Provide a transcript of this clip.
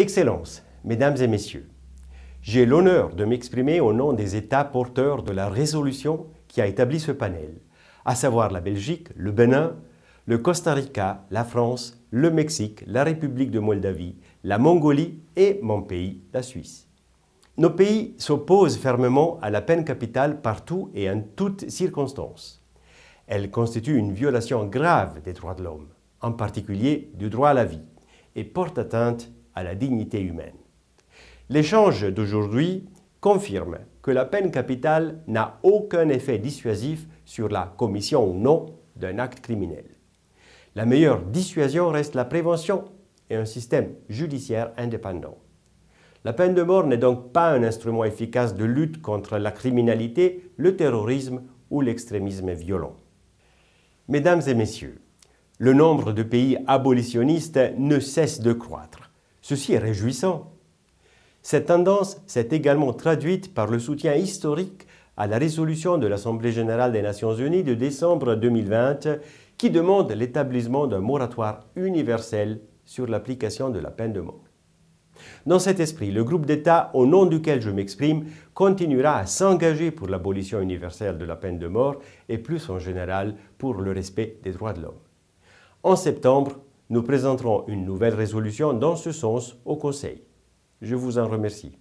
Excellences, Mesdames et Messieurs, j'ai l'honneur de m'exprimer au nom des États porteurs de la résolution qui a établi ce panel, à savoir la Belgique, le Bénin, le Costa Rica, la France, le Mexique, la République de Moldavie, la Mongolie et mon pays, la Suisse. Nos pays s'opposent fermement à la peine capitale partout et en toutes circonstances. Elle constitue une violation grave des droits de l'homme, en particulier du droit à la vie, et porte atteinte à la dignité humaine. L'échange d'aujourd'hui confirme que la peine capitale n'a aucun effet dissuasif sur la commission ou non d'un acte criminel. La meilleure dissuasion reste la prévention et un système judiciaire indépendant. La peine de mort n'est donc pas un instrument efficace de lutte contre la criminalité, le terrorisme ou l'extrémisme violent. Mesdames et messieurs, le nombre de pays abolitionnistes ne cesse de croître. Ceci est réjouissant. Cette tendance s'est également traduite par le soutien historique à la résolution de l'Assemblée générale des Nations unies de décembre 2020 qui demande l'établissement d'un moratoire universel sur l'application de la peine de mort. Dans cet esprit, le groupe d'État au nom duquel je m'exprime continuera à s'engager pour l'abolition universelle de la peine de mort et plus en général pour le respect des droits de l'homme. En septembre, nous présenterons une nouvelle résolution dans ce sens au Conseil. Je vous en remercie.